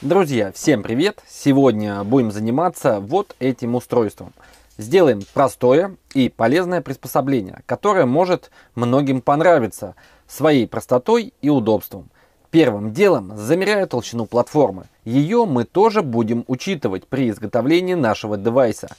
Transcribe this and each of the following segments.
Друзья, всем привет! Сегодня будем заниматься вот этим устройством. Сделаем простое и полезное приспособление, которое может многим понравиться своей простотой и удобством. Первым делом замеряю толщину платформы. Ее мы тоже будем учитывать при изготовлении нашего девайса.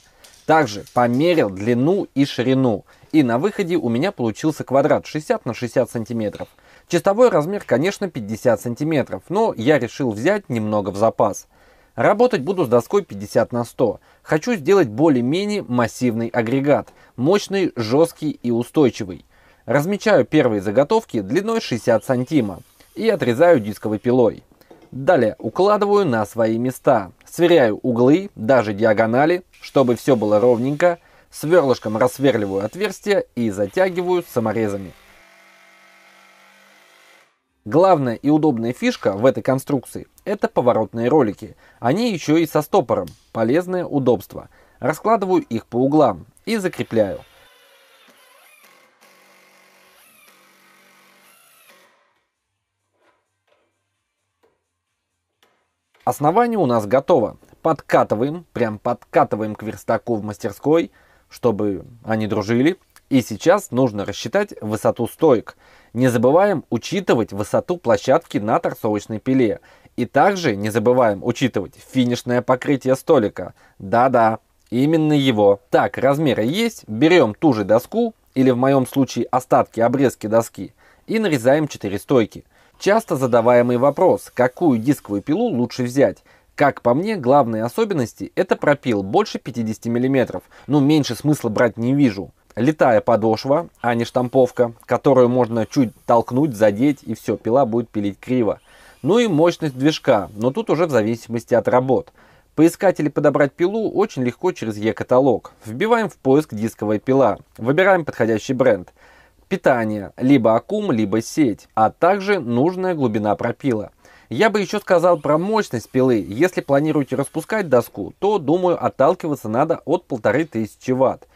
Также померил длину и ширину. И на выходе у меня получился квадрат 60 на 60 сантиметров. см. Чистовой размер, конечно, 50 сантиметров, но я решил взять немного в запас. Работать буду с доской 50 на 100. Хочу сделать более-менее массивный агрегат, мощный, жесткий и устойчивый. Размечаю первые заготовки длиной 60 сантима и отрезаю дисковой пилой. Далее укладываю на свои места, сверяю углы, даже диагонали, чтобы все было ровненько, сверлышком рассверливаю отверстия и затягиваю саморезами. Главная и удобная фишка в этой конструкции – это поворотные ролики. Они еще и со стопором. Полезное удобство. Раскладываю их по углам и закрепляю. Основание у нас готово. Подкатываем, прям подкатываем к верстаку в мастерской, чтобы они дружили. И сейчас нужно рассчитать высоту стоек. Не забываем учитывать высоту площадки на торцовочной пиле. И также не забываем учитывать финишное покрытие столика. Да-да, именно его. Так, размеры есть, берем ту же доску, или в моем случае остатки обрезки доски, и нарезаем 4 стойки. Часто задаваемый вопрос, какую дисковую пилу лучше взять. Как по мне, главные особенности это пропил больше 50 мм, но меньше смысла брать не вижу летая подошва, а не штамповка, которую можно чуть толкнуть, задеть и все, пила будет пилить криво. Ну и мощность движка, но тут уже в зависимости от работ. Поискать или подобрать пилу очень легко через E-каталог. Вбиваем в поиск дисковая пила, выбираем подходящий бренд, питание, либо аккум, либо сеть, а также нужная глубина пропила. Я бы еще сказал про мощность пилы. Если планируете распускать доску, то, думаю, отталкиваться надо от 1500 ватт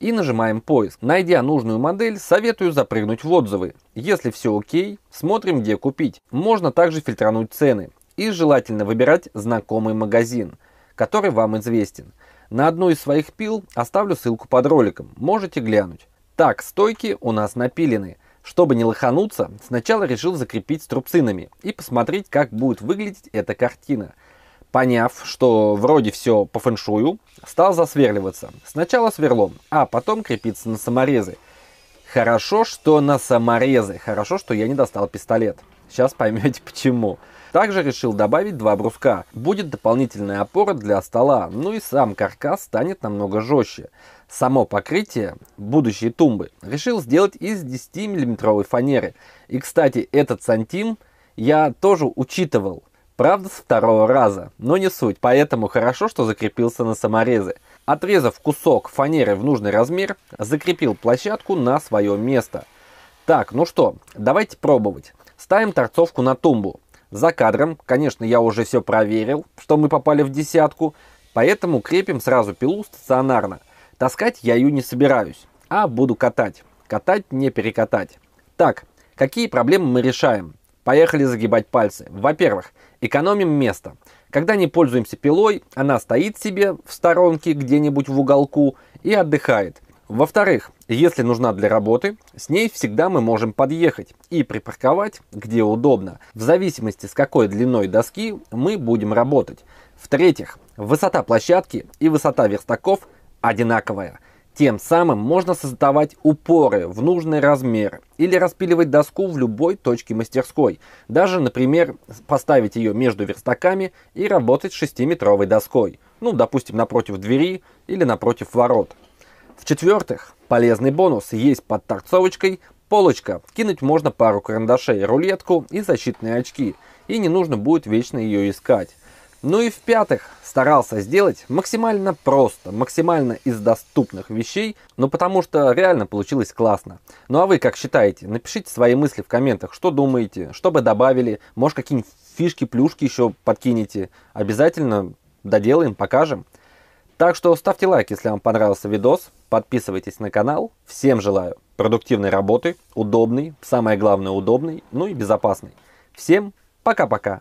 и нажимаем поиск. Найдя нужную модель, советую запрыгнуть в отзывы. Если все окей, смотрим где купить. Можно также фильтрануть цены и желательно выбирать знакомый магазин, который вам известен. На одну из своих пил оставлю ссылку под роликом, можете глянуть. Так, стойки у нас напилены. Чтобы не лохануться, сначала решил закрепить струбцинами и посмотреть, как будет выглядеть эта картина поняв, что вроде все по фэншую, стал засверливаться. Сначала сверлом, а потом крепиться на саморезы. Хорошо, что на саморезы. Хорошо, что я не достал пистолет. Сейчас поймете почему. Также решил добавить два бруска. Будет дополнительная опора для стола, ну и сам каркас станет намного жестче. Само покрытие, будущей тумбы, решил сделать из 10 миллиметровой фанеры. И, кстати, этот сантим я тоже учитывал. Правда, с второго раза, но не суть, поэтому хорошо, что закрепился на саморезы. Отрезав кусок фанеры в нужный размер, закрепил площадку на свое место. Так, ну что, давайте пробовать. Ставим торцовку на тумбу. За кадром, конечно, я уже все проверил, что мы попали в десятку, поэтому крепим сразу пилу стационарно. Таскать я ее не собираюсь, а буду катать. Катать не перекатать. Так, какие проблемы мы решаем? Поехали загибать пальцы. Во-первых, экономим место. Когда не пользуемся пилой, она стоит себе в сторонке где-нибудь в уголку и отдыхает. Во-вторых, если нужна для работы, с ней всегда мы можем подъехать и припарковать где удобно, в зависимости с какой длиной доски мы будем работать. В-третьих, высота площадки и высота верстаков одинаковая – тем самым можно создавать упоры в нужный размер или распиливать доску в любой точке мастерской. Даже, например, поставить ее между верстаками и работать с 6-метровой доской. Ну, допустим, напротив двери или напротив ворот. В-четвертых, полезный бонус есть под торцовочкой полочка. Кинуть можно пару карандашей, рулетку и защитные очки. И не нужно будет вечно ее искать. Ну и в-пятых, старался сделать максимально просто, максимально из доступных вещей, ну потому что реально получилось классно. Ну а вы как считаете? Напишите свои мысли в комментах, что думаете, что бы добавили, может какие-нибудь фишки, плюшки еще подкинете. Обязательно доделаем, покажем. Так что ставьте лайк, если вам понравился видос, подписывайтесь на канал. Всем желаю продуктивной работы, удобной, самое главное удобной, ну и безопасной. Всем пока-пока!